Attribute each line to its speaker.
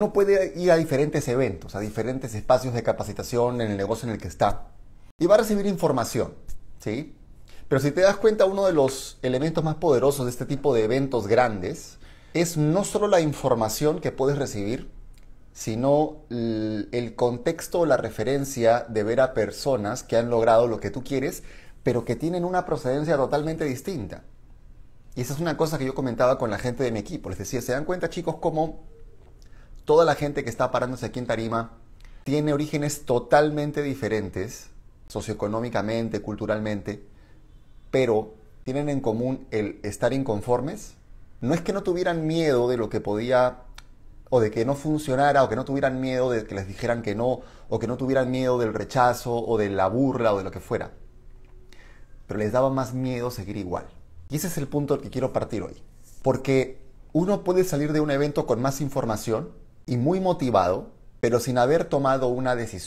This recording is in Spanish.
Speaker 1: uno puede ir a diferentes eventos, a diferentes espacios de capacitación en el negocio en el que está y va a recibir información, ¿sí? Pero si te das cuenta, uno de los elementos más poderosos de este tipo de eventos grandes es no solo la información que puedes recibir, sino el contexto o la referencia de ver a personas que han logrado lo que tú quieres, pero que tienen una procedencia totalmente distinta. Y esa es una cosa que yo comentaba con la gente de mi equipo. Les decía, ¿se dan cuenta chicos cómo toda la gente que está parándose aquí en Tarima tiene orígenes totalmente diferentes, socioeconómicamente, culturalmente, pero tienen en común el estar inconformes. No es que no tuvieran miedo de lo que podía o de que no funcionara, o que no tuvieran miedo de que les dijeran que no, o que no tuvieran miedo del rechazo, o de la burla, o de lo que fuera. Pero les daba más miedo seguir igual. Y ese es el punto al que quiero partir hoy. Porque uno puede salir de un evento con más información, y muy motivado, pero sin haber tomado una decisión.